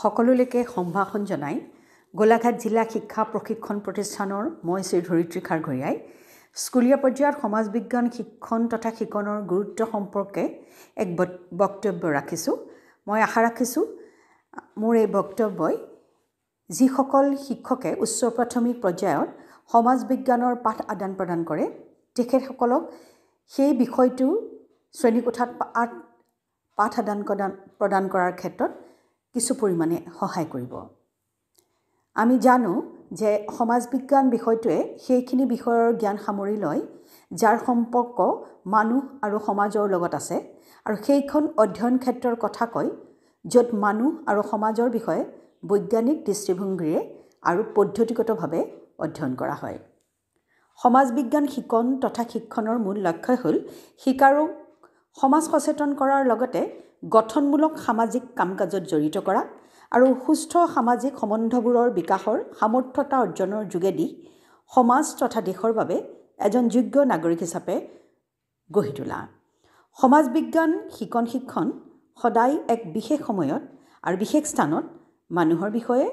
সকলোলৈকে সম্ভাষণ জনাই গোলাঘাট জিলা শিক্ষা প্ৰশিক্ষণ প্ৰতিষ্ঠানৰ মই শ্ৰী ধৰিত্ৰী খাৰঘৰীয়াই স্কুলীয়া পৰ্যায়ত সমাজ বিজ্ঞান শিক্ষণ তথা শিকনৰ গুৰুত্ব সম্পৰ্কে এক বক্তব্য ৰাখিছোঁ মই আশা ৰাখিছোঁ মোৰ এই বক্তব্যই যিসকল শিক্ষকে উচ্চ প্ৰাথমিক পৰ্যায়ত সমাজ বিজ্ঞানৰ পাঠ আদান প্ৰদান কৰে তেখেতসকলক সেই বিষয়টো শ্ৰেণীকোঠাত পাঠ পাঠ আদান প্ৰদান প্ৰদান কৰাৰ ক্ষেত্ৰত কিছু পৰিমাণে সহায় কৰিব আমি জানো যে সমাজ বিজ্ঞান বিষয়টোৱে সেইখিনি বিষয়ৰ জ্ঞান সামৰি লয় যাৰ সম্পৰ্ক মানুহ আৰু সমাজৰ লগত আছে আৰু সেইখন অধ্যয়ন ক্ষেত্ৰৰ কথা কয় য'ত মানুহ আৰু সমাজৰ বিষয়ে বৈজ্ঞানিক দৃষ্টিভংগীৰে আৰু পদ্ধতিগতভাৱে অধ্যয়ন কৰা হয় সমাজ বিজ্ঞান শিকন তথা শিক্ষণৰ মূল লক্ষ্যই হ'ল শিকাৰো সমাজ সচেতন কৰাৰ লগতে গঠনমূলক সামাজিক কাম কাজত জড়িত কৰা আৰু সুস্থ সামাজিক সম্বন্ধবোৰৰ বিকাশৰ সামৰ্থ্যতা অৰ্জনৰ যোগেদি সমাজ তথা দেশৰ বাবে এজন যোগ্য নাগৰিক হিচাপে গঢ়ি তোলা সমাজ বিজ্ঞান শিকন শিক্ষণ সদায় এক বিশেষ সময়ত আৰু বিশেষ স্থানত মানুহৰ বিষয়ে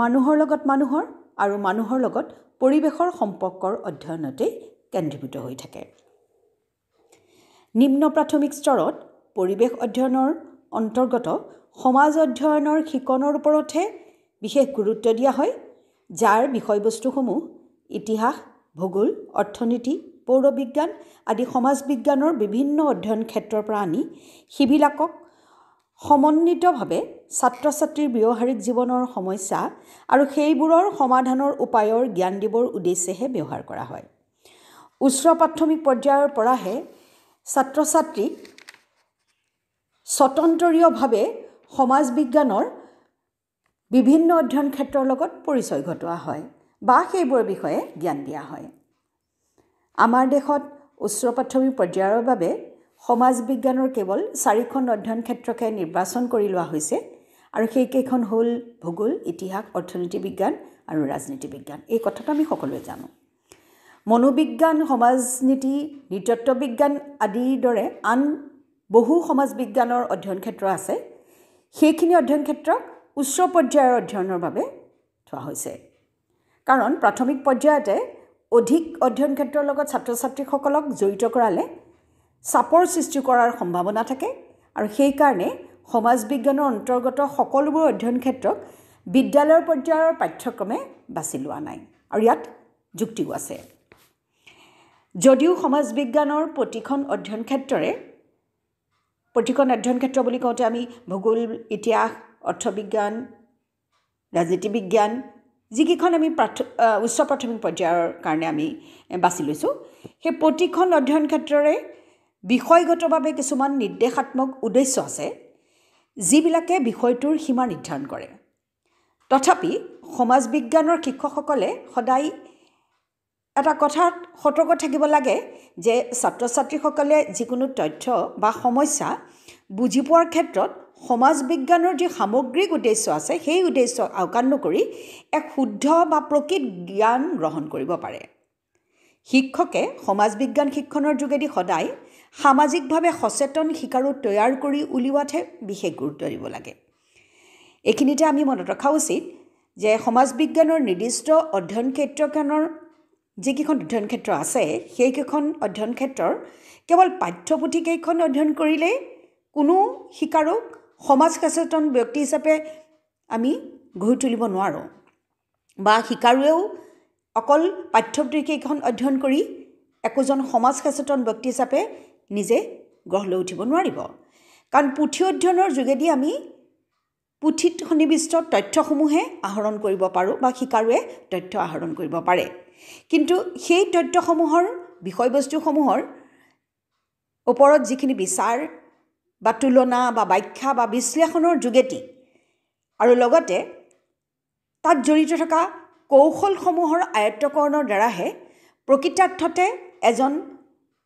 মানুহৰ লগত মানুহৰ আৰু মানুহৰ লগত পৰিৱেশৰ সম্পৰ্কৰ অধ্যয়নতেই কেন্দ্ৰীভূত হৈ থাকে নিম্ন প্ৰাথমিক স্তৰত পৰিৱেশ অধ্যয়নৰ অন্তৰ্গত সমাজ অধ্যয়নৰ শিকনৰ ওপৰতহে বিশেষ গুৰুত্ব দিয়া হয় যাৰ বিষয়বস্তুসমূহ ইতিহাস ভূগোল অৰ্থনীতি পৌৰবিজ্ঞান আদি সমাজ বিজ্ঞানৰ বিভিন্ন অধ্যয়ন ক্ষেত্ৰৰ পৰা আনি সিবিলাকক সমন্বিতভাৱে ছাত্ৰ ছাত্ৰীৰ ব্যৱহাৰিক জীৱনৰ সমস্যা আৰু সেইবোৰৰ সমাধানৰ উপায়ৰ জ্ঞান দিবৰ উদ্দেশ্যেহে ব্যৱহাৰ কৰা হয় উচ্চ প্ৰাথমিক পৰ্যায়ৰ পৰাহে ছাত্ৰ ছাত্ৰীক স্বতন্ত্ৰীয়ভাৱে সমাজ বিজ্ঞানৰ বিভিন্ন অধ্যয়ন ক্ষেত্ৰৰ লগত পৰিচয় ঘটোৱা হয় বা সেইবোৰৰ বিষয়ে জ্ঞান দিয়া হয় আমাৰ দেশত উচ্চ প্ৰাথমিক পৰ্যায়ৰ বাবে সমাজ বিজ্ঞানৰ কেৱল চাৰিখন অধ্যয়ন ক্ষেত্ৰকে নিৰ্বাচন কৰি লোৱা হৈছে আৰু সেইকেইখন হ'ল ভূগোল ইতিহাস অৰ্থনীতি বিজ্ঞান আৰু ৰাজনীতি বিজ্ঞান এই কথাটো আমি সকলোৱে জানো মনোবিজ্ঞান সমাজনীতি নৃতত্ব বিজ্ঞান আদিৰ দৰে আন বহু সমাজ বিজ্ঞানৰ অধ্যয়ন ক্ষেত্ৰ আছে সেইখিনি অধ্যয়ন ক্ষেত্ৰক উচ্চ পৰ্যায়ৰ অধ্যয়নৰ বাবে থোৱা হৈছে কাৰণ প্ৰাথমিক পৰ্যায়তে অধিক অধ্যয়ন ক্ষেত্ৰৰ লগত ছাত্ৰ ছাত্ৰীসকলক জড়িত কৰালে চাপৰ সৃষ্টি কৰাৰ সম্ভাৱনা থাকে আৰু সেইকাৰণে সমাজ বিজ্ঞানৰ অন্তৰ্গত সকলোবোৰ অধ্যয়ন ক্ষেত্ৰক বিদ্যালয়ৰ পৰ্যায়ৰ পাঠ্যক্ৰমে বাছি লোৱা নাই আৰু ইয়াত যুক্তিও আছে যদিও সমাজ বিজ্ঞানৰ প্ৰতিখন অধ্যয়ন ক্ষেত্ৰৰে প্ৰতিখন অধ্যয়ন ক্ষেত্ৰ বুলি কওঁতে আমি ভূগোল ইতিহাস অৰ্থবিজ্ঞান ৰাজনীতি বিজ্ঞান যিকেইখন আমি প্ৰাথ উচ্চ প্ৰাথমিক পৰ্যায়ৰ কাৰণে আমি বাছি লৈছোঁ সেই প্ৰতিখন অধ্যয়ন ক্ষেত্ৰৰে বিষয়গতভাৱে কিছুমান নিৰ্দেশাত্মক উদ্দেশ্য আছে যিবিলাকে বিষয়টোৰ সীমা নিৰ্ধাৰণ কৰে তথাপি সমাজ বিজ্ঞানৰ শিক্ষকসকলে সদায় এটা কথাত সতৰ্ক থাকিব লাগে যে ছাত্ৰ ছাত্ৰীসকলে যিকোনো তথ্য বা সমস্যা বুজি পোৱাৰ ক্ষেত্ৰত সমাজ বিজ্ঞানৰ যি সামগ্ৰিক উদ্দেশ্য আছে সেই উদ্দেশ্য আওকাণ নকৰি এক শুদ্ধ বা প্ৰকৃত জ্ঞান গ্ৰহণ কৰিব পাৰে শিক্ষকে সমাজ বিজ্ঞান শিক্ষণৰ যোগেদি সদায় সামাজিকভাৱে সচেতন শিকাৰো তৈয়াৰ কৰি উলিওৱাতহে বিশেষ গুৰুত্ব দিব লাগে এইখিনিতে আমি মনত ৰখা উচিত যে সমাজ বিজ্ঞানৰ নিৰ্দিষ্ট অধ্যয়ন ক্ষেত্ৰখনৰ যিকেইখন অধ্যয়ন ক্ষেত্ৰ আছে সেইকেইখন অধ্যয়ন ক্ষেত্ৰৰ কেৱল পাঠ্যপুথিকেইখন অধ্যয়ন কৰিলেই কোনো শিকাৰুক সমাজ সচেতন ব্যক্তি হিচাপে আমি গঢ়ি তুলিব নোৱাৰোঁ বা শিকাৰুৱেও অকল পাঠ্যপুথিকেইখন অধ্যয়ন কৰি একোজন সমাজ সচেতন ব্যক্তি হিচাপে নিজে গঢ় লৈ উঠিব নোৱাৰিব কাৰণ পুথি অধ্যয়নৰ যোগেদি আমি পুথিত সন্নিৱিষ্ট তথ্যসমূহে আহৰণ কৰিব পাৰোঁ বা শিকাৰুৱে তথ্য আহৰণ কৰিব পাৰে কিন্তু সেই তথ্যসমূহৰ বিষয়বস্তুসমূহৰ ওপৰত যিখিনি বিচাৰ বা তুলনা বা ব্যাখ্যা বা বিশ্লেষণৰ যোগেদি আৰু লগতে তাত জড়িত থকা কৌশলসমূহৰ আয়ত্তকৰণৰ দ্বাৰাহে প্ৰকৃতাৰ্থতে এজন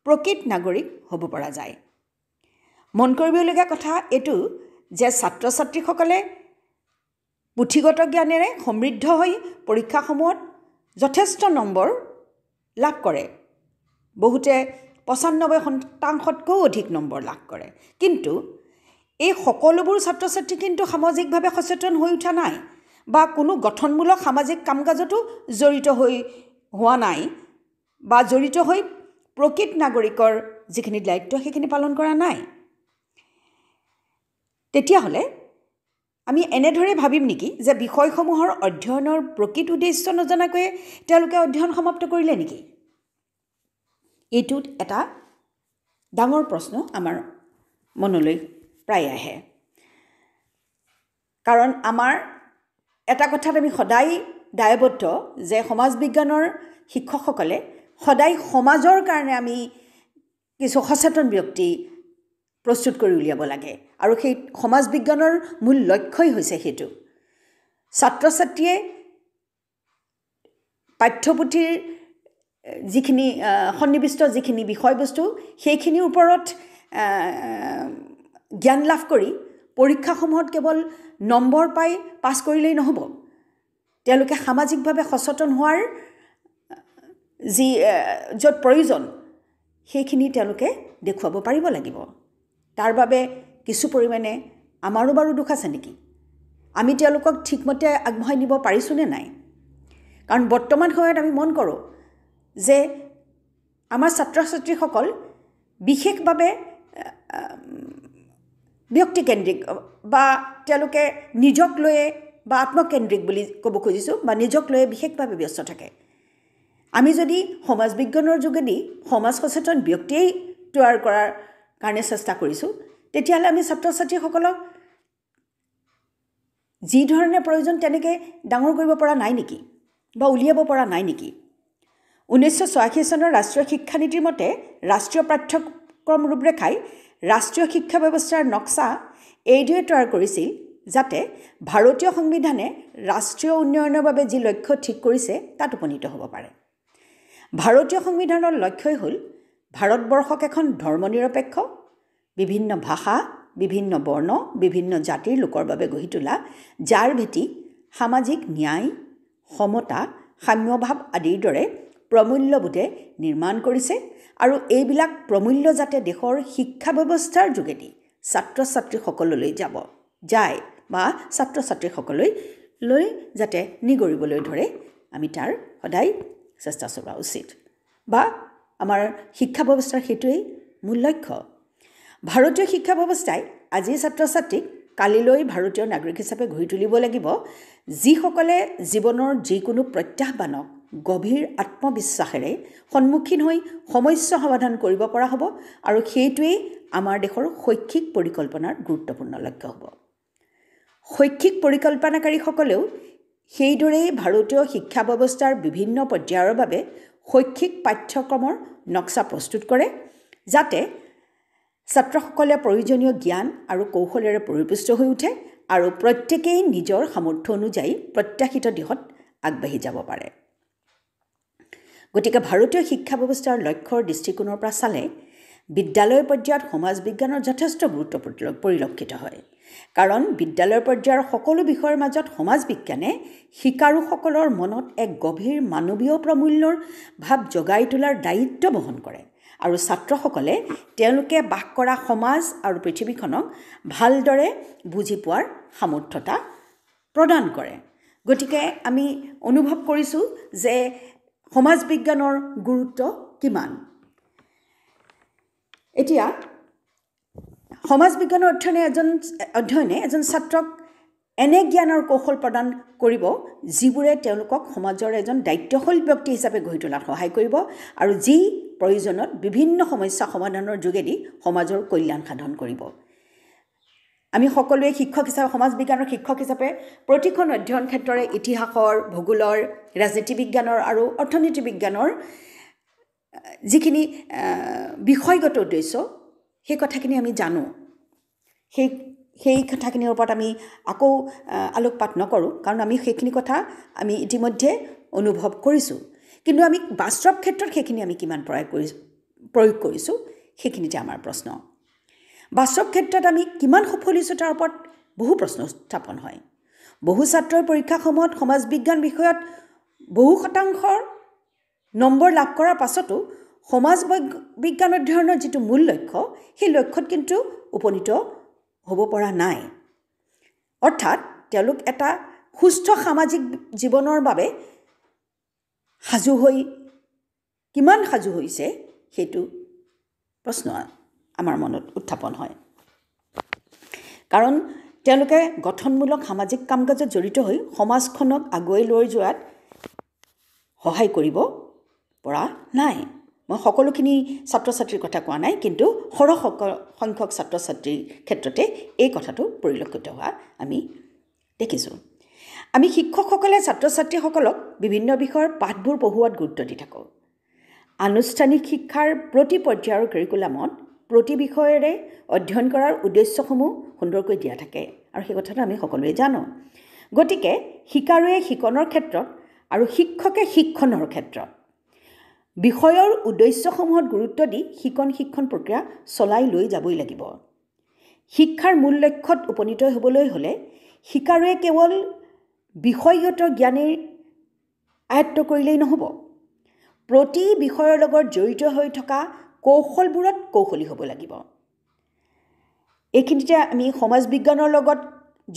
প্ৰকৃত নাগৰিক হ'ব পৰা যায় মন কৰিবলগীয়া কথা এইটো যে ছাত্ৰ ছাত্ৰীসকলে পুথিগত জ্ঞানেৰে সমৃদ্ধ হৈ পৰীক্ষাসমূহত যথেষ্ট নম্বৰ লাভ কৰে বহুতে পঁচানব্বৈ শতাংশতকৈও অধিক নম্বৰ লাভ কৰে কিন্তু এই সকলোবোৰ ছাত্ৰ ছাত্ৰী কিন্তু সামাজিকভাৱে সচেতন হৈ উঠা নাই বা কোনো গঠনমূলক সামাজিক কাম কাজতো জড়িত হৈ হোৱা নাই বা জড়িত হৈ প্ৰকৃত নাগৰিকৰ যিখিনি দায়িত্ব সেইখিনি পালন কৰা নাই তেতিয়াহ'লে আমি এনেদৰে ভাবিম নেকি যে বিষয়সমূহৰ অধ্যয়নৰ প্ৰকৃত উদ্দেশ্য নজনাকৈয়ে তেওঁলোকে অধ্যয়ন সমাপ্ত কৰিলে নেকি এইটোত এটা ডাঙৰ প্ৰশ্ন আমাৰ মনলৈ প্ৰায় আহে কাৰণ আমাৰ এটা কথাত আমি সদায় দায়বদ্ধ যে সমাজ বিজ্ঞানৰ শিক্ষকসকলে সদায় সমাজৰ কাৰণে আমি কিছু সচেতন ব্যক্তি প্ৰস্তুত কৰি উলিয়াব লাগে আৰু সেই সমাজ বিজ্ঞানৰ মূল লক্ষ্যই হৈছে সেইটো ছাত্ৰ ছাত্ৰীয়ে পাঠ্যপুথিৰ যিখিনি সন্নিৱিষ্ট যিখিনি বিষয়বস্তু সেইখিনিৰ ওপৰত জ্ঞান লাভ কৰি পৰীক্ষাসমূহত কেৱল নম্বৰ পাই পাছ কৰিলেই নহ'ব তেওঁলোকে সামাজিকভাৱে সচেতন হোৱাৰ যি য'ত প্ৰয়োজন সেইখিনি তেওঁলোকে দেখুৱাব পাৰিব লাগিব তাৰ বাবে কিছু পৰিমাণে আমাৰো বাৰু দুখ আছে নেকি আমি তেওঁলোকক ঠিকমতে আগবঢ়াই নিব পাৰিছোঁ নে নাই কাৰণ বৰ্তমান সময়ত আমি মন কৰোঁ যে আমাৰ ছাত্ৰ ছাত্ৰীসকল বিশেষভাৱে ব্যক্তিকেন্দ্ৰিক বা তেওঁলোকে নিজক লৈয়ে বা আত্মকেন্দ্ৰিক বুলি ক'ব খুজিছোঁ বা নিজক লৈয়ে বিশেষভাৱে ব্যস্ত থাকে আমি যদি সমাজ বিজ্ঞানৰ যোগেদি সমাজ সচেতন ব্যক্তিয়েই তৈয়াৰ কৰাৰ কাৰণে চেষ্টা কৰিছোঁ তেতিয়াহ'লে আমি ছাত্ৰ ছাত্ৰীসকলক যি যিধৰণে প্ৰয়োজন তেনেকৈ ডাঙৰ কৰিব পৰা নাই নেকি বা উলিয়াব পৰা নাই নেকি ঊনৈছশ ছয়াশী চনৰ ৰাষ্ট্ৰীয় শিক্ষানীতিৰ মতে ৰাষ্ট্ৰীয় পাঠ্যক্ৰম ৰূপৰেখাই ৰাষ্ট্ৰীয় শিক্ষা ব্যৱস্থাৰ নক্সা এইদৰে তৈয়াৰ কৰিছিল যাতে ভাৰতীয় সংবিধানে ৰাষ্ট্ৰীয় উন্নয়নৰ বাবে যি লক্ষ্য ঠিক কৰিছে তাত উপনীত হ'ব পাৰে ভাৰতীয় সংবিধানৰ লক্ষ্যই হ'ল ভাৰতবৰ্ষক এখন ধৰ্ম নিৰপেক্ষ বিভিন্ন ভাষা বিভিন্ন বৰ্ণ বিভিন্ন জাতিৰ লোকৰ বাবে গঢ়ি তোলা যাৰ ভেটি সামাজিক ন্যায় সমতা সাম্যভাৱ আদিৰ দৰে প্ৰমূল্যবোধে নিৰ্মাণ কৰিছে আৰু এইবিলাক প্ৰমূল্য যাতে দেশৰ শিক্ষা ব্যৱস্থাৰ যোগেদি ছাত্ৰ ছাত্ৰীসকললৈ যাব যায় বা ছাত্ৰ ছাত্ৰীসকললৈ যাতে নিগৰিবলৈ ধৰে আমি তাৰ সদায় চেষ্টা চলোৱা উচিত বা আমাৰ শিক্ষা ব্যৱস্থাৰ সেইটোৱেই মূল লক্ষ্য ভাৰতীয় শিক্ষা ব্যৱস্থাই আজিৰ ছাত্ৰ ছাত্ৰীক কালিলৈ ভাৰতীয় নাগৰিক হিচাপে গঢ়ি তুলিব লাগিব যিসকলে জীৱনৰ যিকোনো প্ৰত্যাহ্বানক গভীৰ আত্মবিশ্বাসেৰে সন্মুখীন হৈ সমস্যা সমাধান কৰিব পৰা হ'ব আৰু সেইটোৱেই আমাৰ দেশৰ শৈক্ষিক পৰিকল্পনাৰ গুৰুত্বপূৰ্ণ লক্ষ্য হ'ব শৈক্ষিক পৰিকল্পনাকাৰীসকলেও সেইদৰেই ভাৰতীয় শিক্ষা ব্যৱস্থাৰ বিভিন্ন পৰ্যায়ৰ বাবে শৈক্ষিক পাঠ্যক্ৰমৰ নক্সা প্ৰস্তুত কৰে যাতে ছাত্ৰসকলে প্ৰয়োজনীয় জ্ঞান আৰু কৌশলেৰে পৰিপুষ্ট হৈ উঠে আৰু প্ৰত্যেকেই নিজৰ সামৰ্থ্য অনুযায়ী প্ৰত্যাশিত দিশত আগবাঢ়ি যাব পাৰে গতিকে ভাৰতীয় শিক্ষা ব্যৱস্থাৰ লক্ষ্যৰ দৃষ্টিকোণৰ পৰা চালে বিদ্যালয় পৰ্যায়ত সমাজ বিজ্ঞানৰ যথেষ্ট গুৰুত্ব পৰিলক্ষিত হয় কাৰণ বিদ্যালয় পৰ্যায়ৰ সকলো বিষয়ৰ মাজত সমাজ বিজ্ঞানে শিকাৰুসকলৰ মনত এক গভীৰ মানৱীয় প্ৰমূল্যৰ ভাৱ জগাই তোলাৰ দায়িত্ব বহন কৰে আৰু ছাত্ৰসকলে তেওঁলোকে বাস কৰা সমাজ আৰু পৃথিৱীখনক ভালদৰে বুজি পোৱাৰ সামৰ্থ্যতা প্ৰদান কৰে গতিকে আমি অনুভৱ কৰিছোঁ যে সমাজ বিজ্ঞানৰ গুৰুত্ব কিমান এতিয়া সমাজ বিজ্ঞানৰ অধ্যয়নে এজন অধ্যয়নে এজন ছাত্ৰক এনে জ্ঞানৰ কৌশল প্ৰদান কৰিব যিবোৰে তেওঁলোকক সমাজৰ এজন দায়িত্বশীল ব্যক্তি হিচাপে গঢ়ি তোলাত সহায় কৰিব আৰু যি প্ৰয়োজনত বিভিন্ন সমস্যা সমাধানৰ যোগেদি সমাজৰ কল্যাণ সাধন কৰিব আমি সকলোৱে শিক্ষক হিচাপে সমাজ বিজ্ঞানৰ শিক্ষক হিচাপে প্ৰতিখন অধ্যয়ন ক্ষেত্ৰৰে ইতিহাসৰ ভূগোলৰ ৰাজনীতি বিজ্ঞানৰ আৰু অৰ্থনীতি বিজ্ঞানৰ যিখিনি বিষয়গত উদ্দেশ্য সেই কথাখিনি আমি জানো সেই সেই কথাখিনিৰ ওপৰত আমি আকৌ আলোকপাত নকৰোঁ কাৰণ আমি সেইখিনি কথা আমি ইতিমধ্যে অনুভৱ কৰিছোঁ কিন্তু আমি বাস্তৱ ক্ষেত্ৰত সেইখিনি আমি কিমান প্ৰয়োগ কৰি প্ৰয়োগ কৰিছোঁ সেইখিনিতে আমাৰ প্ৰশ্ন বাস্তৱ ক্ষেত্ৰত আমি কিমান সফলিছোঁ তাৰ ওপৰত বহু প্ৰশ্ন উত্থাপন হয় বহু ছাত্ৰৰ পৰীক্ষাসমূহত সমাজ বিজ্ঞান বিষয়ত বহু শতাংশৰ নম্বৰ লাভ কৰাৰ পাছতো সমাজ বিজ্ঞান অধ্যয়নৰ যিটো মূল লক্ষ্য সেই লক্ষ্যত কিন্তু উপনীত হ'ব পৰা নাই অৰ্থাৎ তেওঁলোক এটা সুস্থ সামাজিক জীৱনৰ বাবে সাজু হৈ কিমান সাজু হৈছে সেইটো প্ৰশ্ন আমাৰ মনত উত্থাপন হয় কাৰণ তেওঁলোকে গঠনমূলক সামাজিক কাম কাজত জড়িত হৈ সমাজখনক আগুৱাই লৈ যোৱাত সহায় কৰিব পৰা নাই মই সকলোখিনি ছাত্ৰ ছাত্ৰীৰ কথা কোৱা নাই কিন্তু সংখ্যক ছাত্ৰ ছাত্ৰীৰ ক্ষেত্ৰতে এই কথাটো পৰিলক্ষিত হোৱা আমি দেখিছোঁ আমি শিক্ষকসকলে ছাত্ৰ ছাত্ৰীসকলক বিভিন্ন বিষয়ৰ পাঠবোৰ পঢ়োৱাত গুৰুত্ব দি থাকোঁ আনুষ্ঠানিক শিক্ষাৰ প্ৰতি পৰ্যায়ৰ কেৰিকুলামত প্ৰতি বিষয়েৰে অধ্যয়ন কৰাৰ উদ্দেশ্যসমূহ সুন্দৰকৈ দিয়া থাকে আৰু সেই কথাটো আমি সকলোৱে জানো গতিকে শিকাৰুৱে শিকনৰ ক্ষেত্ৰত আৰু শিক্ষকে শিক্ষণৰ ক্ষেত্ৰত বিষয়ৰ উদ্দেশ্যসমূহত গুৰুত্ব দি শিকন শিক্ষণ প্ৰক্ৰিয়া চলাই লৈ যাবই লাগিব শিক্ষাৰ মূল লক্ষ্যত উপনীত হ'বলৈ হ'লে শিকাৰুৱে কেৱল বিষয়গত জ্ঞানেই আয়ত্ব কৰিলেই নহ'ব প্ৰতি বিষয়ৰ লগত জড়িত হৈ থকা কৌশলবোৰত কৌশলী হ'ব লাগিব এইখিনিতে আমি সমাজ বিজ্ঞানৰ লগত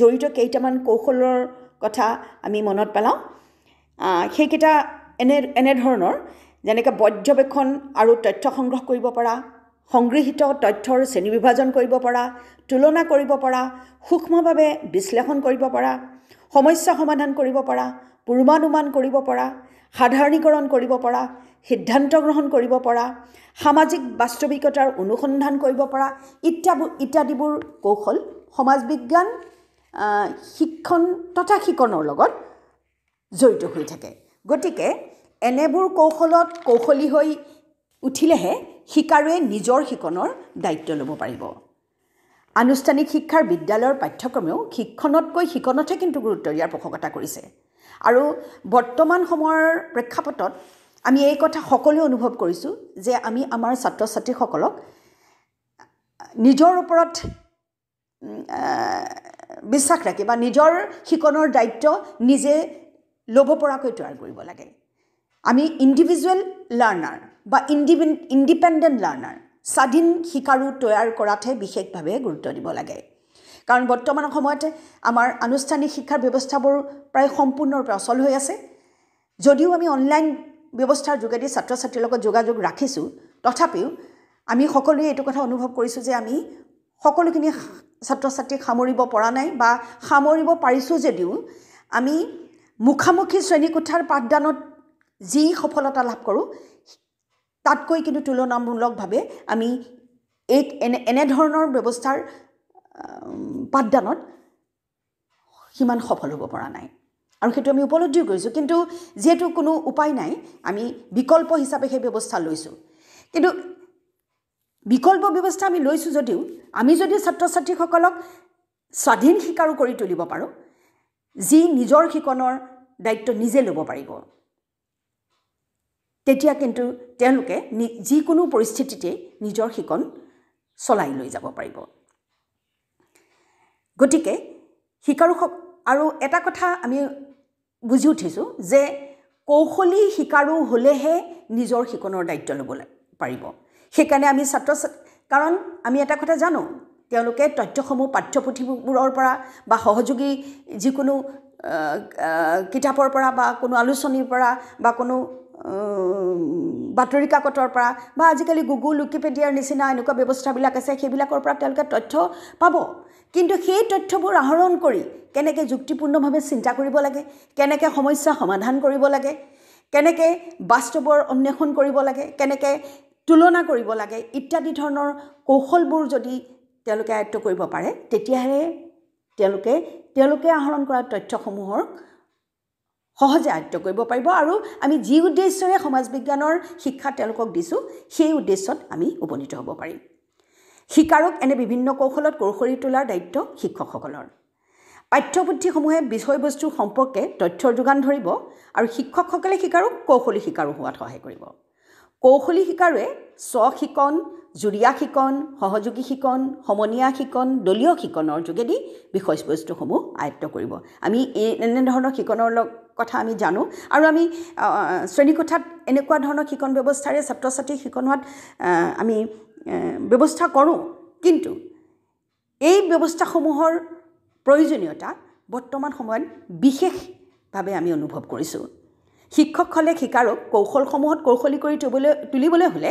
জড়িত কেইটামান কৌশলৰ কথা আমি মনত পেলাওঁ সেইকেইটা এনে এনেধৰণৰ যেনেকৈ পৰ্যবেক্ষণ আৰু তথ্য সংগ্ৰহ কৰিব পৰা সংগৃহীত তথ্যৰ শ্ৰেণীবিভাজন কৰিব পৰা তুলনা কৰিব পৰা সূক্ষ্মভাৱে বিশ্লেষণ কৰিব পৰা সমস্যা সমাধান কৰিব পৰা পূৰ্বানুমান কৰিব পৰা সাধাৰণীকৰণ কৰিব পৰা সিদ্ধান্ত গ্ৰহণ কৰিব পৰা সামাজিক বাস্তৱিকতাৰ অনুসন্ধান কৰিব পৰা ইত্যাদি ইত্যাদিবোৰ কৌশল সমাজ বিজ্ঞান শিক্ষণ তথা শিকনৰ লগত জড়িত হৈ থাকে গতিকে এনেবোৰ কৌশলত কৌশলী হৈ উঠিলেহে শিকাৰুৱে নিজৰ শিকনৰ দায়িত্ব ল'ব পাৰিব আনুষ্ঠানিক শিক্ষাৰ বিদ্যালয়ৰ পাঠ্যক্ৰমেও শিক্ষণতকৈ শিকনতহে কিন্তু গুৰুত্ব দিয়াৰ পোষকতা কৰিছে আৰু বৰ্তমান সময়ৰ প্ৰেক্ষাপটত আমি এই কথা সকলোৱে অনুভৱ কৰিছোঁ যে আমি আমাৰ ছাত্ৰ ছাত্ৰীসকলক নিজৰ ওপৰত বিশ্বাস ৰাখি বা নিজৰ শিকনৰ দায়িত্ব নিজে ল'ব পৰাকৈ তৈয়াৰ কৰিব লাগে আমি ইণ্ডিভিজুৱেল লাৰ্ণাৰ বা ইণ্ডিপেন ইণ্ডিপেণ্ডেণ্ট লাৰ্ণাৰ স্বাধীন শিকাৰো তৈয়াৰ কৰাতহে বিশেষভাৱে গুৰুত্ব দিব লাগে কাৰণ বৰ্তমান সময়তে আমাৰ আনুষ্ঠানিক শিক্ষাৰ ব্যৱস্থাবোৰ প্ৰায় সম্পূৰ্ণৰূপে অচল হৈ আছে যদিও আমি অনলাইন ব্যৱস্থাৰ যোগেদি ছাত্ৰ ছাত্ৰীৰ লগত যোগাযোগ ৰাখিছোঁ তথাপিও আমি সকলোৱে এইটো কথা অনুভৱ কৰিছোঁ যে আমি সকলোখিনি ছাত্ৰ ছাত্ৰীক সামৰিব পৰা নাই বা সামৰিব পাৰিছোঁ যদিও আমি মুখামুখি শ্ৰেণীকোঠাৰ পাঠদানত যি সফলতা লাভ কৰোঁ তাতকৈ কিন্তু তুলনামূলকভাৱে আমি এই এনে এনেধৰণৰ ব্যৱস্থাৰ পাঠদানত সিমান সফল হ'ব পৰা নাই আৰু সেইটো আমি উপলব্ধিও কৰিছোঁ কিন্তু যিহেতু কোনো উপায় নাই আমি বিকল্প হিচাপে সেই ব্যৱস্থা লৈছোঁ কিন্তু বিকল্প ব্যৱস্থা আমি লৈছোঁ যদিও আমি যদি ছাত্ৰ ছাত্ৰীসকলক স্বাধীন শিকাৰো কৰি তুলিব পাৰোঁ যি নিজৰ শিকনৰ দায়িত্ব নিজে ল'ব পাৰিব তেতিয়া কিন্তু তেওঁলোকে নি যিকোনো পৰিস্থিতিতে নিজৰ শিকন চলাই লৈ যাব পাৰিব গতিকে শিকাৰুসক আৰু এটা কথা আমি বুজি উঠিছোঁ যে কৌশলী শিকাৰু হ'লেহে নিজৰ শিকনৰ দায়িত্ব ল'ব পাৰিব সেইকাৰণে আমি ছাত্ৰ ছাত্ৰী কাৰণ আমি এটা কথা জানো তেওঁলোকে তথ্যসমূহ পাঠ্যপুথিবোৰৰ পৰা বা সহযোগী যিকোনো কিতাপৰ পৰা বা কোনো আলোচনীৰ পৰা বা কোনো বাতৰি কাকতৰ পৰা বা আজিকালি গুগুল উইকিপেডিয়াৰ নিচিনা এনেকুৱা ব্যৱস্থাবিলাক আছে সেইবিলাকৰ পৰা তেওঁলোকে তথ্য পাব কিন্তু সেই তথ্যবোৰ আহৰণ কৰি কেনেকৈ যুক্তিপূৰ্ণভাৱে চিন্তা কৰিব লাগে কেনেকৈ সমস্যা সমাধান কৰিব লাগে কেনেকৈ বাস্তৱৰ অন্বেষণ কৰিব লাগে কেনেকৈ তুলনা কৰিব লাগে ইত্যাদি ধৰণৰ কৌশলবোৰ যদি তেওঁলোকে আয়ত্ব কৰিব পাৰে তেতিয়াহে তেওঁলোকে তেওঁলোকে আহৰণ কৰা তথ্যসমূহৰ সহজে আয়ত্ব কৰিব পাৰিব আৰু আমি যি উদ্দেশ্যৰে সমাজ বিজ্ঞানৰ শিক্ষা তেওঁলোকক দিছোঁ সেই উদ্দেশ্যত আমি উপনীত হ'ব পাৰিম শিকাৰক এনে বিভিন্ন কৌশলত কৌশলী তোলাৰ দায়িত্ব শিক্ষকসকলৰ পাঠ্যপুথিসমূহে বিষয়বস্তুৰ সম্পৰ্কে তথ্যৰ যোগান ধৰিব আৰু শিক্ষকসকলে শিকাৰক কৌশলী শিকাৰো হোৱাত সহায় কৰিব কৌশলী শিকাৰুৱে স্বশিকণ জুৰীয়া শিকণ সহযোগী শিকণ সমনীয়া শিকণ দলীয় শিকণৰ যোগেদি বিষয়বস্তুসমূহ আয়ত্ব কৰিব আমি এই এনেধৰণৰ শিকণৰ লগত কথা আমি জানো আৰু আমি শ্ৰেণীকোঠাত এনেকুৱা ধৰণৰ শিকন ব্যৱস্থাৰে ছাত্ৰ ছাত্ৰীক শিকন হোৱাত আমি ব্যৱস্থা কৰোঁ কিন্তু এই ব্যৱস্থাসমূহৰ প্ৰয়োজনীয়তা বৰ্তমান সময়ত বিশেষভাৱে আমি অনুভৱ কৰিছোঁ শিক্ষকসকলে শিকাৰক কৌশলসমূহত কৌশলী কৰি তুলিবলৈ তুলিবলৈ হ'লে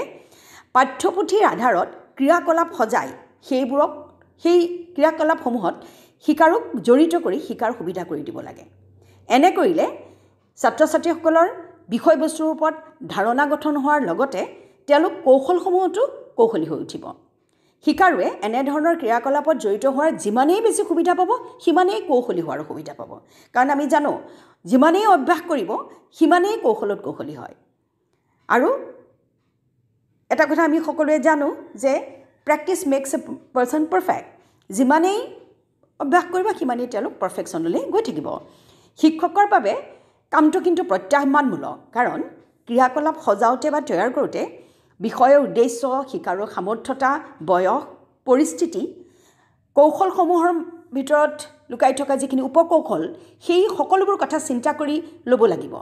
পাঠ্যপুথিৰ আধাৰত ক্ৰিয়াকলাপ সজাই সেইবোৰক সেই ক্ৰিয়াকলাপসমূহত শিকাৰক জড়িত কৰি শিকাৰ সুবিধা কৰি দিব লাগে এনে কৰিলে ছাত্ৰ ছাত্ৰীসকলৰ বিষয়বস্তুৰ ওপৰত ধাৰণা গঠন হোৱাৰ লগতে তেওঁলোক কৌশলসমূহতো কৌশলী হৈ উঠিব শিকাৰুৱে এনেধৰণৰ ক্ৰিয়াকলাপত জড়িত হোৱাৰ যিমানেই বেছি সুবিধা পাব সিমানেই কৌশলী হোৱাৰ সুবিধা পাব কাৰণ আমি জানো যিমানেই অভ্যাস কৰিব সিমানেই কৌশলত কৌশলী হয় আৰু এটা কথা আমি সকলোৱে জানো যে practice makes a person perfect যিমানেই অভ্যাস কৰিব সিমানেই তেওঁলোক পাৰফেকশ্যনলৈ গৈ থাকিব শিক্ষকৰ বাবে কামটো কিন্তু প্ৰত্যাহ্বানমূলক কাৰণ ক্ৰিয়াকলাপ সজাওঁতে বা তৈয়াৰ কৰোঁতে বিষয়ৰ উদ্দেশ্য শিকাৰৰ সামৰ্থ্যতা বয়স পৰিস্থিতি কৌশলসমূহৰ ভিতৰত লুকাই থকা যিখিনি উপকৌশল সেই সকলোবোৰ কথা চিন্তা কৰি ল'ব লাগিব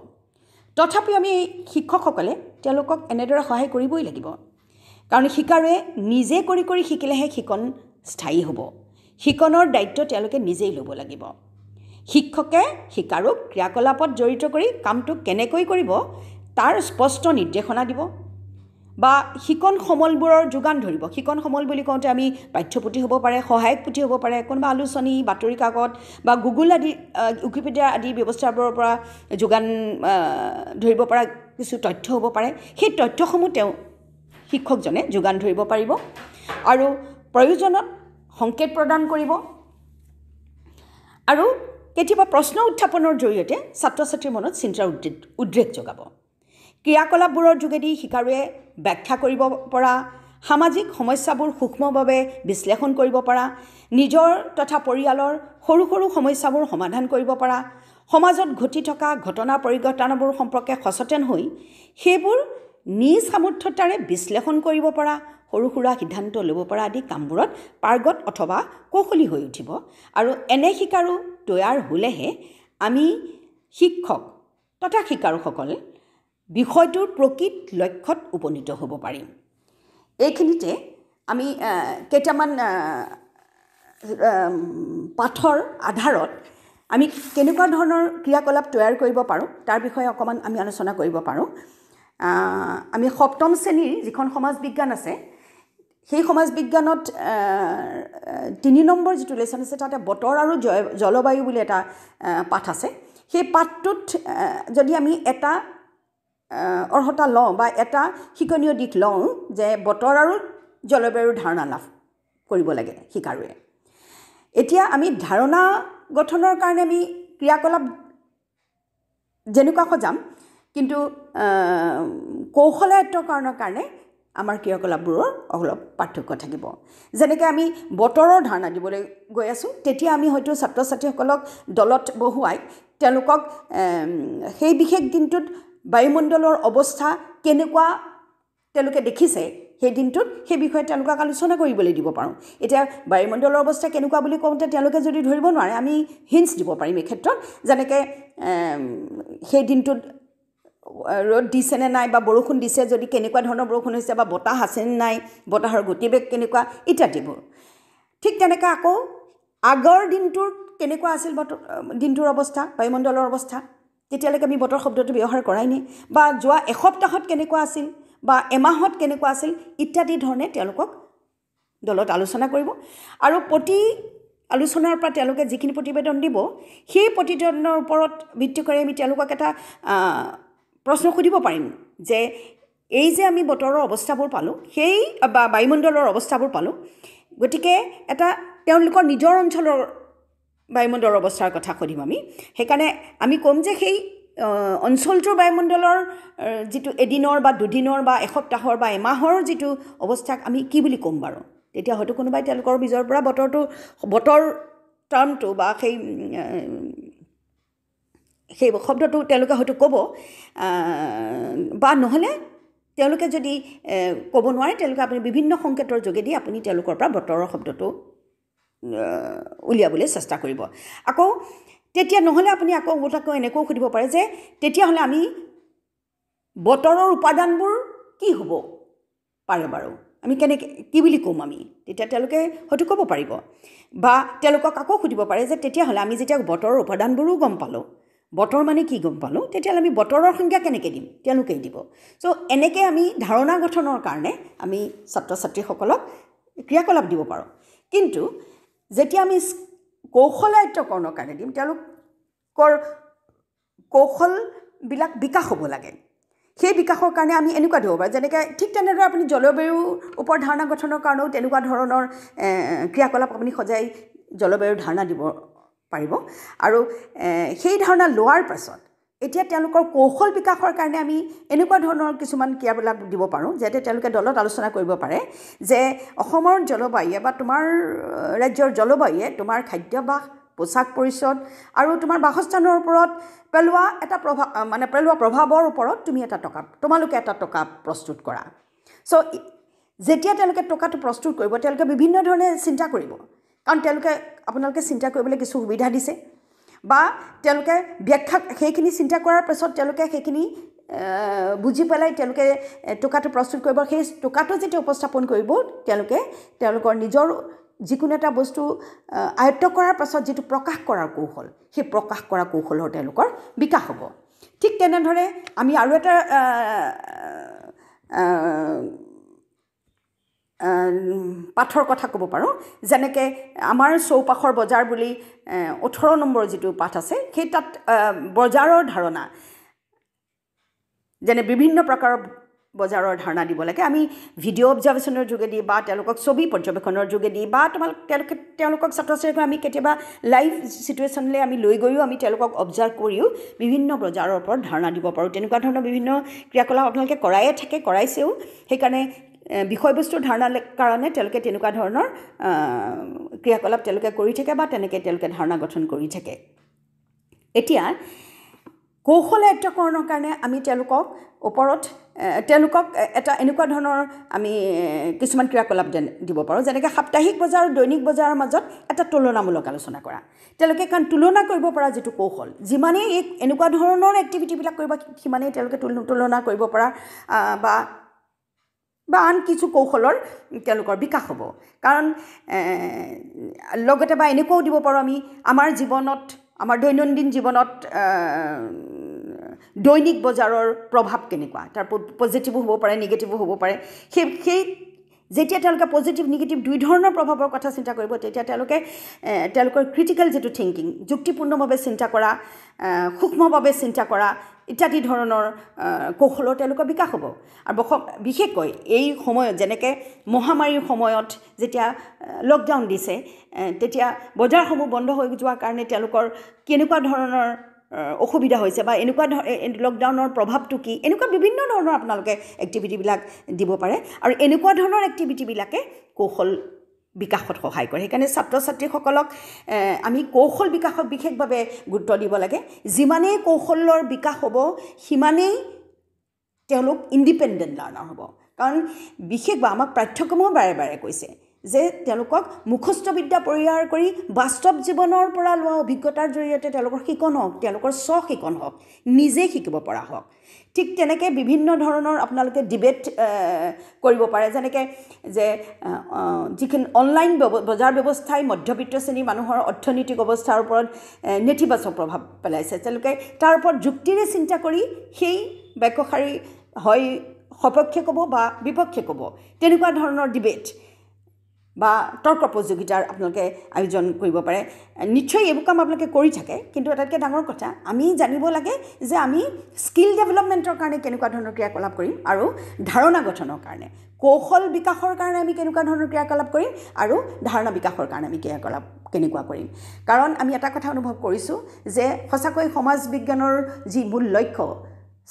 তথাপিও আমি শিক্ষকসকলে তেওঁলোকক এনেদৰে সহায় কৰিবই লাগিব কাৰণ শিকাৰুৱে নিজে কৰি কৰি শিকিলেহে শিকন স্থায়ী হ'ব শিকনৰ দায়িত্ব তেওঁলোকে নিজেই ল'ব লাগিব শিক্ষকে শিকাৰুক ক্ৰিয়াকলাপত জড়িত কৰি কামটো কেনেকৈ কৰিব তাৰ স্পষ্ট নিৰ্দেশনা দিব বা শিকন সমলবোৰৰ যোগান ধৰিব শিকন সমল বুলি কওঁতে আমি পাঠ্যপুথি হ'ব পাৰে সহায়ক পুথি হ'ব পাৰে কোনোবা আলোচনী বাতৰি কাকত বা গুগল আদি উইকিপিডিয়া আদি ব্যৱস্থাবোৰৰ পৰা যোগান ধৰিব পৰা কিছু তথ্য হ'ব পাৰে সেই তথ্যসমূহ তেওঁ শিক্ষকজনে যোগান ধৰিব পাৰিব আৰু প্ৰয়োজনত সংকেত প্ৰদান কৰিব আৰু কেতিয়াবা প্ৰশ্ন উত্থাপনৰ জৰিয়তে ছাত্ৰ ছাত্ৰীৰ মনত চিন্তাৰ উদ্ৰেক উদ্ৰেক যোগাব ক্ৰিয়াকলাপবোৰৰ যোগেদি শিকাৰুৱে ব্যাখ্যা কৰিব পৰা সামাজিক সমস্যাবোৰ সূক্ষ্মভাৱে বিশ্লেষণ কৰিব পৰা নিজৰ তথা পৰিয়ালৰ সৰু সৰু সমস্যাবোৰ সমাধান কৰিব পৰা সমাজত ঘটি থকা ঘটনা পৰিঘটনাবোৰ সম্পৰ্কে সচেতন হৈ সেইবোৰ নিজ সামৰ্থ্যতাৰে বিশ্লেষণ কৰিব পৰা সৰু সুৰা সিদ্ধান্ত ল'ব পৰা আদি কামবোৰত পাৰ্গত অথবা কৌশলী হৈ উঠিব আৰু এনে শিকাৰো তৈয়াৰ হ'লেহে আমি শিক্ষক তথা শিকাৰুসকল বিষয়টোৰ প্ৰকৃত লক্ষ্যত উপনীত হ'ব পাৰিম এইখিনিতে আমি কেইটামান পাঠৰ আধাৰত আমি কেনেকুৱা ধৰণৰ ক্ৰিয়াকলাপ তৈয়াৰ কৰিব পাৰোঁ তাৰ বিষয়ে অকণমান আমি আলোচনা কৰিব পাৰোঁ আমি সপ্তম শ্ৰেণীৰ যিখন সমাজ বিজ্ঞান আছে সেই সমাজ বিজ্ঞানত তিনি নম্বৰ যিটো লেচন আছে তাতে বতৰ আৰু জয় জলবায়ু বুলি এটা পাঠ আছে সেই পাঠটোত যদি আমি এটা অৰ্হতা লওঁ বা এটা শিকনীয় দিশ লওঁ যে বতৰ আৰু জলবায়ুৰ ধাৰণা লাভ কৰিব লাগে শিকাৰুৱে এতিয়া আমি ধাৰণা গঠনৰ কাৰণে আমি ক্ৰিয়াকলাপ যেনেকুৱা সজাম কিন্তু কৌশলায়ত্বকৰণৰ কাৰণে আমাৰ ক্ৰিয়াকলাপবোৰৰ অলপ পাৰ্থক্য থাকিব যেনেকৈ আমি বতৰৰ ধাৰণা দিবলৈ গৈ আছোঁ তেতিয়া আমি হয়তো ছাত্ৰ ছাত্ৰীসকলক দলত বহুৱাই তেওঁলোকক সেই বিশেষ দিনটোত বায়ুমণ্ডলৰ অৱস্থা কেনেকুৱা তেওঁলোকে দেখিছে সেই দিনটোত সেই বিষয়ে তেওঁলোকক আলোচনা কৰিবলৈ দিব পাৰোঁ এতিয়া বায়ুমণ্ডলৰ অৱস্থা কেনেকুৱা বুলি কওঁতে তেওঁলোকে যদি ধৰিব নোৱাৰে আমি হিন্টছ দিব পাৰিম এই ক্ষেত্ৰত যেনেকৈ সেই দিনটোত ৰ'দ দিছেনে নাই বা বৰষুণ দিছে যদি কেনেকুৱা ধৰণৰ বৰষুণ হৈছে বা বতাহ আছেনে নাই বতাহৰ গতিবেগ কেনেকুৱা ইত্যাদিবোৰ ঠিক তেনেকৈ আকৌ আগৰ দিনটোৰ কেনেকুৱা আছিল বতৰ দিনটোৰ অৱস্থা বায়ুমণ্ডলৰ অৱস্থা তেতিয়ালৈকে আমি বতৰ শব্দটো ব্যৱহাৰ কৰাই নাই বা যোৱা এসপ্তাহত কেনেকুৱা আছিল বা এমাহত কেনেকুৱা আছিল ইত্যাদি ধৰণে তেওঁলোকক দলত আলোচনা কৰিব আৰু প্ৰতি আলোচনাৰ পৰা তেওঁলোকে যিখিনি প্ৰতিবেদন দিব সেই প্ৰতিবেদনৰ ওপৰত ভিত্তি কৰি আমি তেওঁলোকক এটা প্ৰশ্ন সুধিব পাৰিম যে এই যে আমি বতৰৰ অৱস্থাবোৰ পালোঁ সেই বা বায়ুমণ্ডলৰ অৱস্থাবোৰ পালোঁ গতিকে এটা তেওঁলোকৰ নিজৰ অঞ্চলৰ বায়ুমণ্ডলৰ অৱস্থাৰ কথা সুধিম আমি সেইকাৰণে আমি ক'ম যে সেই অঞ্চলটোৰ বায়ুমণ্ডলৰ যিটো এদিনৰ বা দুদিনৰ বা এসপ্তাহৰ বা এমাহৰ যিটো অৱস্থাক আমি কি বুলি ক'ম বাৰু তেতিয়া হয়তো কোনোবাই তেওঁলোকৰ নিজৰ পৰা বতৰটো বতৰ টাৰ্মটো বা সেই সেই শব্দটো তেওঁলোকে হয়তো ক'ব বা নহ'লে তেওঁলোকে যদি ক'ব নোৱাৰে তেওঁলোকে আপুনি বিভিন্ন সংকেতৰ যোগেদি আপুনি তেওঁলোকৰ পৰা বতৰৰ শব্দটো উলিয়াবলৈ চেষ্টা কৰিব আকৌ তেতিয়া নহ'লে আপুনি আকৌ গোটাকৈ এনেকৈও সুধিব পাৰে যে তেতিয়াহ'লে আমি বতৰৰ উপাদানবোৰ কি হ'ব পাৰে বাৰু আমি কেনেকৈ কি বুলি ক'ম আমি তেতিয়া তেওঁলোকে হয়তো ক'ব পাৰিব বা তেওঁলোকক আকৌ সুধিব পাৰে যে তেতিয়াহ'লে আমি যেতিয়া বতৰৰ উপাদানবোৰো গম পালোঁ বতৰ মানে কি গম পালোঁ তেতিয়াহ'লে আমি বতৰৰ সংজ্ঞা কেনেকৈ দিম তেওঁলোকেই দিব চ' এনেকৈ আমি ধাৰণা গঠনৰ কাৰণে আমি ছাত্ৰ ছাত্ৰীসকলক ক্ৰিয়াকলাপ দিব পাৰোঁ কিন্তু যেতিয়া আমি কৌশলায়িত্বকৰণৰ কাৰণে দিম তেওঁলোকৰ কৌশলবিলাক বিকাশ হ'ব লাগে সেই বিকাশৰ কাৰণে আমি এনেকুৱা দিব পাৰোঁ যেনেকৈ ঠিক তেনেদৰে আপুনি জলবায়ুৰ ওপৰত ধাৰণা গঠনৰ কাৰণেও তেনেকুৱা ধৰণৰ ক্ৰিয়াকলাপ আপুনি সজাই জলবায়ুৰ ধাৰণা দিব পাৰিব আৰু সেই ধাৰণা লোৱাৰ পাছত এতিয়া তেওঁলোকৰ কৌশল বিকাশৰ কাৰণে আমি এনেকুৱা ধৰণৰ কিছুমান ক্ৰিয়াবিলাক দিব পাৰোঁ যাতে তেওঁলোকে দলত আলোচনা কৰিব পাৰে যে অসমৰ জলবায়ুৱে বা তোমাৰ ৰাজ্যৰ জলবায়ুৱে তোমাৰ খাদ্যাভাস পোচাক পৰিচ্ছদ আৰু তোমাৰ বাসস্থানৰ ওপৰত পেলোৱা এটা প্ৰভাৱ মানে পেলোৱা প্ৰভাৱৰ ওপৰত তুমি এটা টকা তোমালোকে এটা টকা প্ৰস্তুত কৰা চ' যেতিয়া তেওঁলোকে টকাটো প্ৰস্তুত কৰিব তেওঁলোকে বিভিন্ন ধৰণে চিন্তা কৰিব কাৰণ তেওঁলোকে আপোনালোকে চিন্তা কৰিবলৈ কিছু সুবিধা দিছে বা তেওঁলোকে ব্যাখ্যা সেইখিনি চিন্তা কৰাৰ পাছত তেওঁলোকে সেইখিনি বুজি পেলাই তেওঁলোকে টোকাটো প্ৰস্তুত কৰিব সেই টোকাটো যেতিয়া উপস্থাপন কৰিব তেওঁলোকে তেওঁলোকৰ নিজৰ যিকোনো এটা বস্তু আয়ত্ব কৰাৰ পাছত যিটো প্ৰকাশ কৰাৰ কৌশল সেই প্ৰকাশ কৰা কৌশলৰ তেওঁলোকৰ বিকাশ হ'ব ঠিক তেনেদৰে আমি আৰু এটা পাঠৰ কথা ক'ব পাৰোঁ যেনেকৈ আমাৰ চৌপাশৰ বজাৰ বুলি ওঠৰ নম্বৰ যিটো পাঠ আছে সেই তাত বজাৰৰ ধাৰণা যেনে বিভিন্ন প্ৰকাৰৰ বজাৰৰ ধাৰণা দিব লাগে আমি ভিডিঅ' অবজাৰ্ভেশ্যনৰ যোগেদি বা তেওঁলোকক ছবি পৰ্যবেক্ষণৰ যোগেদি বা তোমালোক তেওঁলোকে তেওঁলোকক ছাত্ৰ ছাত্ৰীসকলে আমি কেতিয়াবা লাইভ চিটুৱেশ্যনলৈ আমি লৈ গৈও আমি তেওঁলোকক অবজাৰ্ভ কৰিও বিভিন্ন বজাৰৰ ওপৰত ধাৰণা দিব পাৰোঁ তেনেকুৱা ধৰণৰ বিভিন্ন ক্ৰিয়াকলাপ আপোনালোকে কৰায়ে থাকে কৰাইছেও সেইকাৰণে বিষয়বস্তুৰ ধাৰণা কাৰণে তেওঁলোকে তেনেকুৱা ধৰণৰ ক্ৰিয়াকলাপ তেওঁলোকে কৰি থাকে বা তেনেকৈ তেওঁলোকে ধাৰণা গঠন কৰি থাকে এতিয়া কৌশল কৌশলায়ত্বকৰণৰ কাৰণে আমি তেওঁলোকক ওপৰত তেওঁলোকক এটা এনেকুৱা ধৰণৰ আমি কিছুমান ক্ৰিয়াকলাপ দিব পাৰোঁ যেনেকৈ সাপ্তাহিক বজাৰ আৰু দৈনিক বজাৰৰ মাজত এটা তুলনামূলক আলোচনা কৰা তেওঁলোকে কাৰণ তুলনা কৰিব পৰা যিটো কৌশল যিমানেই এই এনেকুৱা ধৰণৰ এক্টিভিটিবিলাক কৰিব সিমানেই তেওঁলোকে তুলনা কৰিব পৰা বা বা আন কিছু কৌশলৰ তেওঁলোকৰ বিকাশ হ'ব কাৰণ লগতে বা এনেকুৱাও দিব পাৰোঁ আমি আমাৰ জীৱনত আমাৰ দৈনন্দিন জীৱনত দৈনিক বজাৰৰ প্ৰভাৱ কেনেকুৱা তাৰ পজিটিভো হ'ব পাৰে নিগেটিভো হ'ব পাৰে সেই সেই যেতিয়া তেওঁলোকে পজিটিভ নিগেটিভ দুই ধৰণৰ প্ৰভাৱৰ কথা চিন্তা কৰিব তেতিয়া তেওঁলোকে তেওঁলোকৰ ক্ৰিটিকেল যিটো থিংকিং যুক্তিপূৰ্ণভাৱে চিন্তা কৰা সূক্ষ্মভাৱে চিন্তা কৰা ইত্যাদি ধৰণৰ কৌশলৰ তেওঁলোকৰ বিকাশ হ'ব আৰু বস বিশেষকৈ এই সময়ত যেনেকৈ মহামাৰীৰ সময়ত যেতিয়া লকডাউন দিছে তেতিয়া বজাৰসমূহ বন্ধ হৈ যোৱাৰ কাৰণে তেওঁলোকৰ কেনেকুৱা ধৰণৰ অসুবিধা হৈছে বা এনেকুৱা ধৰ লকডাউনৰ প্ৰভাৱটো কি এনেকুৱা বিভিন্ন ধৰণৰ আপোনালোকে এক্টিভিটিবিলাক দিব পাৰে আৰু এনেকুৱা ধৰণৰ এক্টিভিটিবিলাকে কৌশল বিকাশত সহায় কৰে সেইকাৰণে ছাত্ৰ ছাত্ৰীসকলক আমি কৌশল বিকাশত বিশেষভাৱে গুৰুত্ব দিব লাগে যিমানেই কৌশলৰ বিকাশ হ'ব সিমানেই তেওঁলোক ইণ্ডিপেণ্ডেণ্ট লাৰ্ণাৰ হ'ব কাৰণ বিশেষভাৱে আমাক পাঠ্যক্ৰমেও বাৰে বাৰে কৈছে যে তেওঁলোকক মুখস্থবিদ্যা পৰিহাৰ কৰি বাস্তৱ জীৱনৰ পৰা লোৱা অভিজ্ঞতাৰ জৰিয়তে তেওঁলোকৰ শিকন হওক তেওঁলোকৰ স্ব শিকন হওক নিজেই শিকিব পৰা হওক ঠিক তেনেকৈ বিভিন্ন ধৰণৰ আপোনালোকে ডিবেট কৰিব পাৰে যেনেকৈ যে যিখিনি অনলাইন বজাৰ ব্যৱস্থাই মধ্যবিত্ত শ্ৰেণীৰ মানুহৰ অৰ্থনৈতিক অৱস্থাৰ ওপৰত নেতিবাচক প্ৰভাৱ পেলাইছে তেওঁলোকে তাৰ ওপৰত যুক্তিৰে চিন্তা কৰি সেই বাক্যশাৰী হয় সপক্ষে ক'ব বা বিপক্ষে ক'ব তেনেকুৱা ধৰণৰ ডিবেট বা তৰ্ক প্ৰযোগিতাৰ আপোনালোকে আয়োজন কৰিব পাৰে নিশ্চয় এইবোৰ কাম আপোনালোকে কৰি থাকে কিন্তু আটাইতকৈ ডাঙৰ কথা আমি জানিব লাগে যে আমি স্কিল ডেভেলপমেণ্টৰ কাৰণে কেনেকুৱা ধৰণৰ ক্ৰিয়াকলাপ কৰিম আৰু ধাৰণা গঠনৰ কাৰণে কৌশল বিকাশৰ কাৰণে আমি কেনেকুৱা ধৰণৰ ক্ৰিয়াকলাপ কৰিম আৰু ধাৰণা বিকাশৰ কাৰণে আমি ক্ৰিয়াকলাপ কেনেকুৱা কৰিম কাৰণ আমি এটা কথা অনুভৱ কৰিছোঁ যে সঁচাকৈ সমাজ বিজ্ঞানৰ যি মূল লক্ষ্য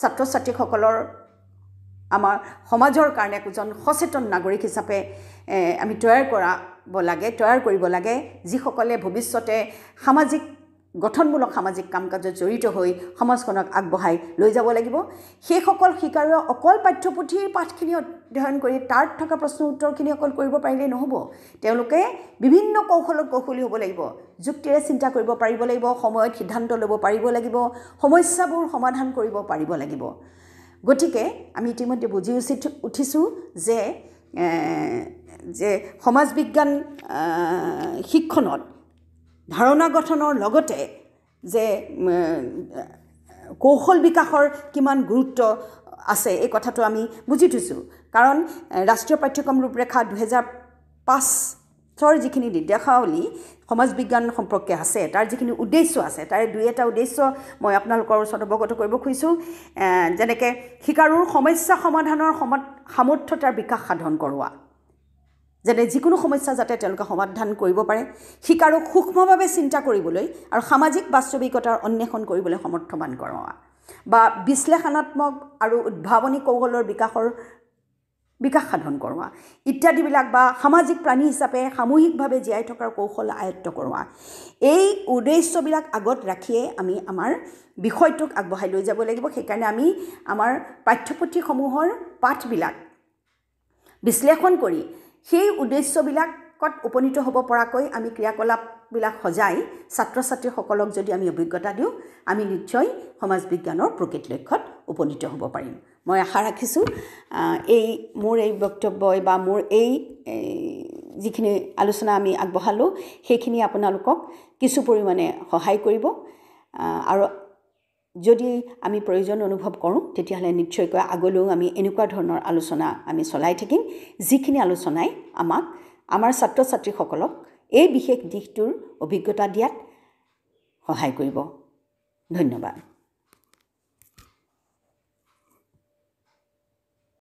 ছাত্ৰ ছাত্ৰীসকলৰ আমাৰ সমাজৰ কাৰণে একোজন সচেতন নাগৰিক হিচাপে আমি তৈয়াৰ কৰাব লাগে তৈয়াৰ কৰিব লাগে যিসকলে ভৱিষ্যতে সামাজিক গঠনমূলক সামাজিক কাম কাজত জড়িত হৈ সমাজখনক আগবঢ়াই লৈ যাব লাগিব সেইসকল শিকাৰুৱে অকল পাঠ্যপুথিৰ পাঠখিনি অধ্যয়ন কৰি তাত থকা প্ৰশ্ন উত্তৰখিনি অকল কৰিব পাৰিলেই নহ'ব তেওঁলোকে বিভিন্ন কৌশলত কৌশলী হ'ব লাগিব যুক্তিৰে চিন্তা কৰিব পাৰিব লাগিব সময়ত সিদ্ধান্ত ল'ব পাৰিব লাগিব সমস্যাবোৰ সমাধান কৰিব পাৰিব লাগিব গতিকে আমি ইতিমধ্যে বুজি উঠি উঠিছোঁ যে যে সমাজ বিজ্ঞান শিক্ষণত ধাৰণা গঠনৰ লগতে যে কৌশল বিকাশৰ কিমান গুৰুত্ব আছে এই কথাটো আমি বুজি থৈছোঁ কাৰণ ৰাষ্ট্ৰীয় পাঠ্যক্ৰম ৰূপৰেখা দুহেজাৰ পাঁচৰ যিখিনি নিৰ্দেশাৱলী সমাজ বিজ্ঞান সম্পৰ্কে আছে তাৰ যিখিনি উদ্দেশ্য আছে তাৰে দুই এটা উদ্দেশ্য মই আপোনালোকৰ ওচৰত অৱগত কৰিব খুজিছোঁ যেনেকৈ শিকাৰুৰ সমস্যা সমাধানৰ সম সামৰ্থ্যতাৰ বিকাশ সাধন কৰোৱা যেনে যিকোনো সমস্যা যাতে তেওঁলোকে সমাধান কৰিব পাৰে শিকাৰক সূক্ষ্মভাৱে চিন্তা কৰিবলৈ আৰু সামাজিক বাস্তৱিকতাৰ অন্বেষণ কৰিবলৈ সমৰ্থমান কৰোৱা বা বিশ্লেষণাত্মক আৰু উদ্ভাৱনী কৌশলৰ বিকাশৰ বিকাশ সাধন কৰোৱা ইত্যাদিবিলাক বা সামাজিক প্ৰাণী হিচাপে সামূহিকভাৱে জীয়াই থকাৰ কৌশল আয়ত্ব কৰোৱা এই উদ্দেশ্যবিলাক আগত ৰাখিয়ে আমি আমাৰ বিষয়টোক আগবঢ়াই লৈ যাব লাগিব সেইকাৰণে আমি আমাৰ পাঠ্যপুথিসমূহৰ পাঠবিলাক বিশ্লেষণ কৰি সেই উদ্দেশ্যবিলাকত উপনীত হ'ব পৰাকৈ আমি ক্ৰিয়াকলাপবিলাক সজাই ছাত্ৰ ছাত্ৰীসকলক যদি আমি অভিজ্ঞতা দিওঁ আমি নিশ্চয় সমাজ বিজ্ঞানৰ প্ৰকৃত লক্ষ্যত উপনীত হ'ব পাৰিম মই আশা ৰাখিছোঁ এই মোৰ এই বক্তব্যই বা মোৰ এই যিখিনি আলোচনা আমি আগবঢ়ালোঁ সেইখিনি আপোনালোকক কিছু পৰিমাণে সহায় কৰিব আৰু যদি আমি প্ৰয়োজন অনুভৱ কৰোঁ তেতিয়াহ'লে নিশ্চয়কৈ আগলৈও আমি এনেকুৱা ধৰণৰ আলোচনা আমি চলাই থাকিম যিখিনি আলোচনাই আমাক আমাৰ ছাত্ৰ ছাত্ৰীসকলক এই বিশেষ দিশটোৰ অভিজ্ঞতা দিয়াত সহায় কৰিব ধন্যবাদ